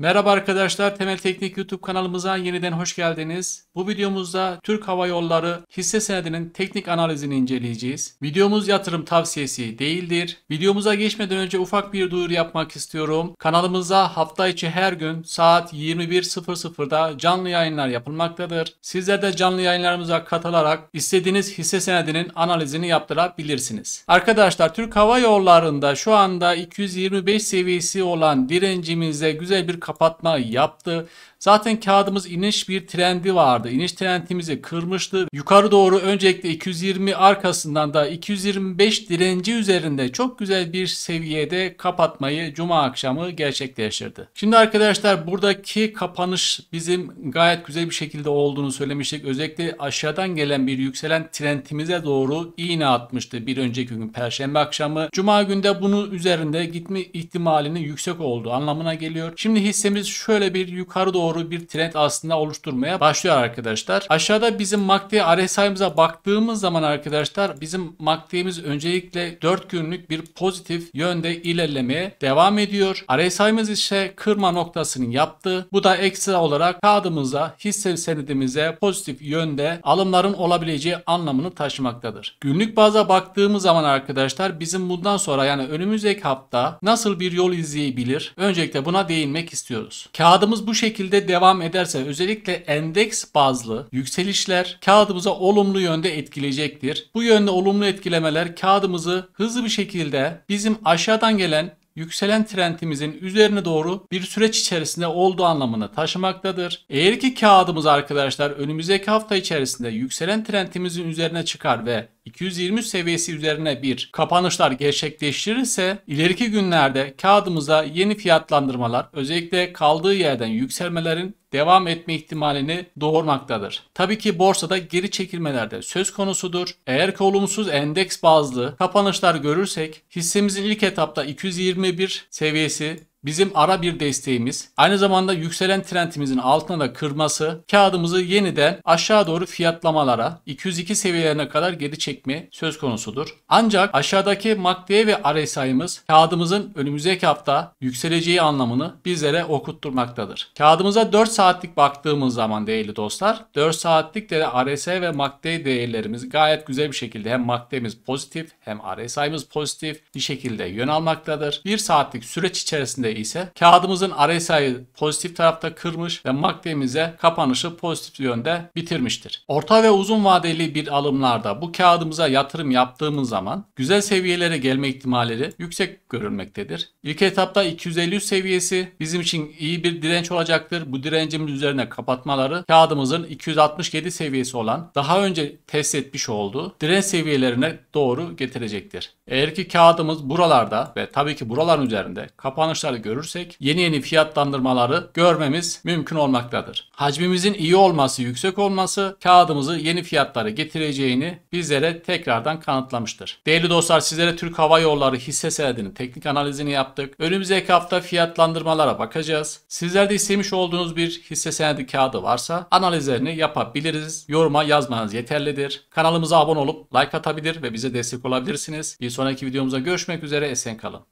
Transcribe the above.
Merhaba arkadaşlar, Temel Teknik YouTube kanalımıza yeniden hoş geldiniz. Bu videomuzda Türk Hava Yolları hisse senedinin teknik analizini inceleyeceğiz. Videomuz yatırım tavsiyesi değildir. Videomuza geçmeden önce ufak bir duyuru yapmak istiyorum. Kanalımıza hafta içi her gün saat 21.00'da canlı yayınlar yapılmaktadır. Sizler de canlı yayınlarımıza katılarak istediğiniz hisse senedinin analizini yaptırabilirsiniz. Arkadaşlar Türk Hava Yolları'nda şu anda 225 seviyesi olan direncimizde güzel bir kapatma yaptı. Zaten kağıdımız iniş bir trendi vardı. İniş trendimizi kırmıştı. Yukarı doğru öncelikle 220 arkasından da 225 direnci üzerinde çok güzel bir seviyede kapatmayı cuma akşamı gerçekleştirdi. Şimdi arkadaşlar buradaki kapanış bizim gayet güzel bir şekilde olduğunu söylemiştik. Özellikle aşağıdan gelen bir yükselen trendimize doğru iğne atmıştı bir önceki gün perşembe akşamı. Cuma günde bunun üzerinde gitme ihtimalinin yüksek olduğu anlamına geliyor. Şimdi hisse hissemiz şöyle bir yukarı doğru bir trend aslında oluşturmaya başlıyor arkadaşlar. Aşağıda bizim MACD RSI'mize baktığımız zaman arkadaşlar bizim MACD'miz öncelikle 4 günlük bir pozitif yönde ilerlemeye devam ediyor. RSI'miz ise kırma noktasını yaptı. Bu da ekstra olarak kağıdımıza, hisse senedimize pozitif yönde alımların olabileceği anlamını taşımaktadır. Günlük baza baktığımız zaman arkadaşlar bizim bundan sonra yani önümüzdeki hafta nasıl bir yol izleyebilir? Öncelikle buna değinmek istiyorum istiyoruz. Kağıdımız bu şekilde devam ederse özellikle endeks bazlı yükselişler kağıdımıza olumlu yönde etkileyecektir. Bu yönde olumlu etkilemeler kağıdımızı hızlı bir şekilde bizim aşağıdan gelen yükselen trendimizin üzerine doğru bir süreç içerisinde olduğu anlamına taşımaktadır. Eğer ki kağıdımız arkadaşlar önümüzdeki hafta içerisinde yükselen trendimizin üzerine çıkar ve 220 seviyesi üzerine bir kapanışlar gerçekleştirirse ileriki günlerde kağıdımıza yeni fiyatlandırmalar özellikle kaldığı yerden yükselmelerin devam etme ihtimalini doğurmaktadır. Tabii ki borsada geri çekilmeler de söz konusudur. Eğer ki olumsuz endeks bazlı kapanışlar görürsek hissemizin ilk etapta 221 seviyesi Bizim ara bir desteğimiz aynı zamanda yükselen trendimizin altına da kırması kağıdımızı yeniden aşağı doğru fiyatlamalara 202 seviyelerine kadar geri çekme söz konusudur. Ancak aşağıdaki MACD ve RSI'miz kağıdımızın önümüzdeki hafta yükseleceği anlamını bizlere okutturmaktadır. Kağıdımıza 4 saatlik baktığımız zaman değerli dostlar 4 saatlik de RSI ve MACD değerlerimiz gayet güzel bir şekilde hem MACD'miz pozitif hem RSI'miz pozitif bir şekilde yön almaktadır. 1 saatlik süreç içerisinde değerinde ise kağıdımızın RSI'yi pozitif tarafta kırmış ve makdemize kapanışı pozitif yönde bitirmiştir. Orta ve uzun vadeli bir alımlarda bu kağıdımıza yatırım yaptığımız zaman güzel seviyelere gelme ihtimalleri yüksek görülmektedir. İlk etapta 250 seviyesi bizim için iyi bir direnç olacaktır. Bu direncimiz üzerine kapatmaları kağıdımızın 267 seviyesi olan daha önce test etmiş olduğu direnç seviyelerine doğru getirecektir. Eğer ki kağıdımız buralarda ve tabii ki buraların üzerinde kapanışları görürsek yeni yeni fiyatlandırmaları görmemiz mümkün olmaktadır. Hacmimizin iyi olması, yüksek olması kağıdımızı yeni fiyatlara getireceğini bizlere tekrardan kanıtlamıştır. Değerli dostlar sizlere Türk Hava Yolları hisse senedinin teknik analizini yaptık. Önümüzdeki hafta fiyatlandırmalara bakacağız. Sizlerde istemiş olduğunuz bir hisse senedi kağıdı varsa analizlerini yapabiliriz. Yoruma yazmanız yeterlidir. Kanalımıza abone olup like atabilir ve bize destek olabilirsiniz. Bir sonraki videomuzda görüşmek üzere. Esen kalın.